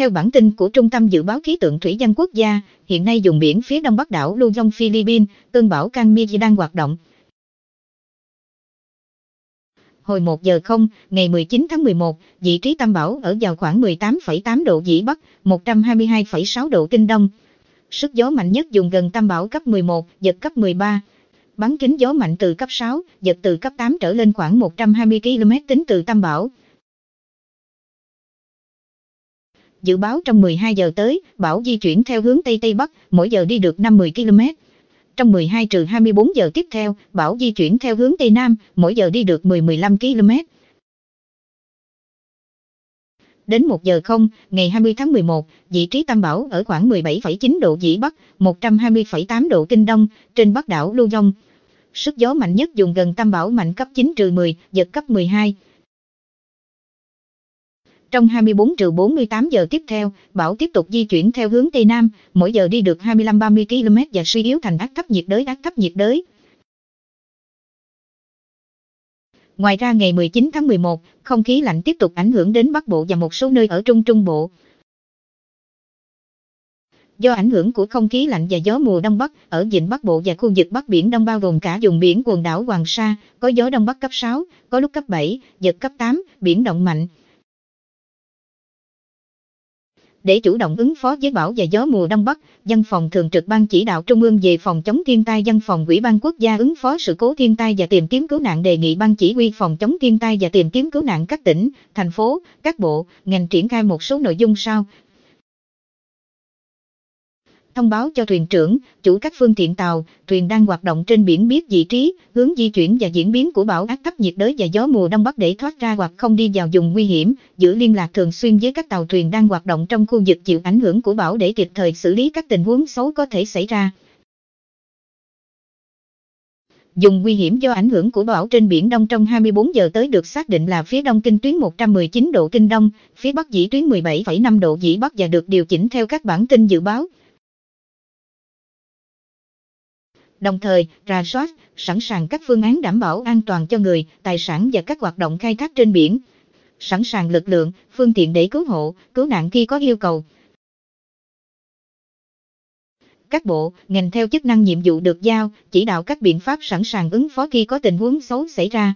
Theo bản tin của Trung tâm Dự báo Khí tượng Thủy văn Quốc gia, hiện nay vùng biển phía đông bắc đảo Luzon, Philippines, cơn bão Canmi đang hoạt động. Hồi 1 giờ 0, ngày 19 tháng 11, vị trí tâm bão ở vào khoảng 18,8 độ Vĩ Bắc, 122,6 độ Kinh Đông. Sức gió mạnh nhất dùng gần tâm bão cấp 11, giật cấp 13. Bán kính gió mạnh từ cấp 6, giật từ cấp 8 trở lên khoảng 120 km tính từ tâm bão. dự báo trong 12 giờ tới, bão di chuyển theo hướng Tây Tây Bắc, mỗi giờ đi được 50 km. Trong 12 trừ 24 giờ tiếp theo, bão di chuyển theo hướng Tây Nam, mỗi giờ đi được 10-15 km. Đến 1 giờ không, ngày 20 tháng 11, vị trí tâm bão ở khoảng 17,9 độ Vĩ Bắc, 120,8 độ Kinh Đông, trên bắc đảo Lưu Dông. Sức gió mạnh nhất dùng gần tâm bão mạnh cấp 9 trừ 10, giật cấp 12, trong 24 trừ 48 giờ tiếp theo, bão tiếp tục di chuyển theo hướng Tây Nam, mỗi giờ đi được 25-30 km và suy yếu thành áp thấp nhiệt đới áp thấp nhiệt đới. Ngoài ra ngày 19 tháng 11, không khí lạnh tiếp tục ảnh hưởng đến Bắc Bộ và một số nơi ở Trung Trung Bộ. Do ảnh hưởng của không khí lạnh và gió mùa Đông Bắc, ở vịnh Bắc Bộ và khu vực Bắc Biển Đông bao gồm cả vùng biển quần đảo Hoàng Sa, có gió Đông Bắc cấp 6, có lúc cấp 7, giật cấp 8, biển động mạnh, để chủ động ứng phó với bão và gió mùa đông bắc, văn phòng thường trực ban chỉ đạo trung ương về phòng chống thiên tai văn phòng ủy ban quốc gia ứng phó sự cố thiên tai và tìm kiếm cứu nạn đề nghị ban chỉ huy phòng chống thiên tai và tìm kiếm cứu nạn các tỉnh, thành phố, các bộ, ngành triển khai một số nội dung sau, thông báo cho thuyền trưởng, chủ các phương tiện tàu, thuyền đang hoạt động trên biển biết vị trí, hướng di chuyển và diễn biến của bão áp thấp nhiệt đới và gió mùa đông bắc để thoát ra hoặc không đi vào vùng nguy hiểm, giữ liên lạc thường xuyên với các tàu thuyền đang hoạt động trong khu vực chịu ảnh hưởng của bão để kịp thời xử lý các tình huống xấu có thể xảy ra. Dùng nguy hiểm do ảnh hưởng của bão trên biển Đông trong 24 giờ tới được xác định là phía Đông kinh tuyến 119 độ Kinh Đông, phía Bắc dĩ tuyến 17,5 độ Dĩ Bắc và được điều chỉnh theo các bản tin dự báo. đồng thời ra soát, sẵn sàng các phương án đảm bảo an toàn cho người, tài sản và các hoạt động khai thác trên biển, sẵn sàng lực lượng, phương tiện để cứu hộ, cứu nạn khi có yêu cầu. Các bộ, ngành theo chức năng nhiệm vụ được giao, chỉ đạo các biện pháp sẵn sàng ứng phó khi có tình huống xấu xảy ra.